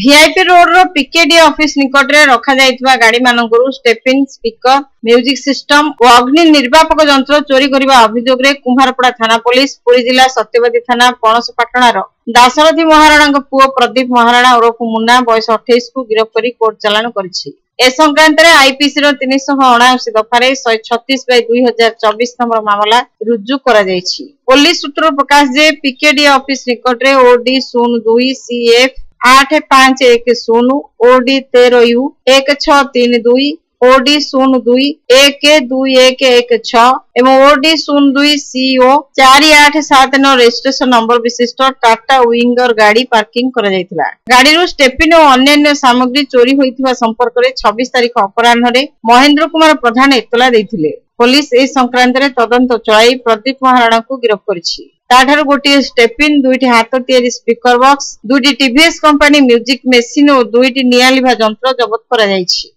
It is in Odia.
ଭିଆଇପି ରୋଡର ପିକେଡି ଅଫିସ ନିକଟରେ ରଖାଯାଇଥିବା ଗାଡି ମାନଙ୍କରୁ ଷ୍ଟେପିନ୍ ସ୍ପିକର ମ୍ୟୁଜିକ୍ ସିଷ୍ଟମ ଓ ଅଗ୍ନି ନିର୍ବାପକ ଯନ୍ତ୍ର ଚୋରି କରିବା ଅଭିଯୋଗରେ କୁମ୍ଭାରପଡ଼ା ଥାନା ପୋଲିସ ପୁରୀ ଜିଲ୍ଲା ସତ୍ୟବାଦୀ ଥାନା ପଣସପାଟଣାର ଦାଶରଥୀ ମହାରଣାଙ୍କ ପୁଅ ପ୍ରଦୀପ ମହାରଣା ଓରଫ ମୁନା ବୟସ ଅଠେଇଶକୁ ଗିରଫ କରି କୋର୍ଟ ଚାଲାଣ କରିଛି ଏ ସଂକ୍ରାନ୍ତରେ ଆଇପିସିର ତିନିଶହ ଅଣାଅଶୀ ଦଫାରେ ଶହେ ଛତିଶ ବାଇ ଦୁଇ ହଜାର ଚବିଶ ନମ୍ବର ମାମଲା ରୁଜୁ କରାଯାଇଛି ପୋଲିସ ସୂତ୍ରରୁ ପ୍ରକାଶ ଯେ ପିକେଡି ଅଫିସ ନିକଟରେ ଓଡି ଶୂନ ଦୁଇ ସିଏଫ ଆଠ ପାଞ୍ଚ ଏକ ଶୂନ ଓ ଡି ତେର ୟୁ ଏକ ଛଅ ତିନି ଦୁଇ ଓ ଡି ଶୂନ ଦୁଇ ଏକ ଦୁଇ ଏକ ଏକ ଛଅ ଏବଂ ଓ ଡି ଶୂନ ଦୁଇ ସିଓ ଚାରି ଆଠ ସାତ ନଅ ରେଜିଷ୍ଟ୍ରେସନ ନମ୍ବର ବିଶିଷ୍ଟ ଟାଟା ୱିଙ୍ଗର ଗାଡି ପାର୍କିଂ କରାଯାଇଥିଲା ଗାଡିରୁ ଷ୍ଟେପିନ ଓ ଅନ୍ୟାନ୍ୟ ସାମଗ୍ରୀ ଚୋରି ହୋଇଥିବା ସମ୍ପର୍କରେ ଛବିଶ ତାରିଖ ଅପରାହ୍ନରେ ମହେନ୍ଦ୍ର କୁମାର ପ୍ରଧାନ ଏତଲା ଦେଇଥିଲେ ପୋଲିସ ଏ ସଂକ୍ରାନ୍ତରେ ତଦନ୍ତ ଚଳାଇ ପ୍ରଦୀପ ମହାରଣାଙ୍କୁ ଗିରଫ କରିଛି ତାଠାରୁ ଗୋଟିଏ ଷ୍ଟେପିନ୍ ଦୁଇଟି ହାତ ତିଆରି ସ୍ପିକର ବକ୍ସ ଦୁଇଟି ଟିଭିଏସ୍ କମ୍ପାନୀ ମ୍ୟୁଜିକ୍ ମେସିନ୍ ଓ ଦୁଇଟି ନିଆଁ ଲିଭା ଯନ୍ତ୍ର ଜବତ କରାଯାଇଛି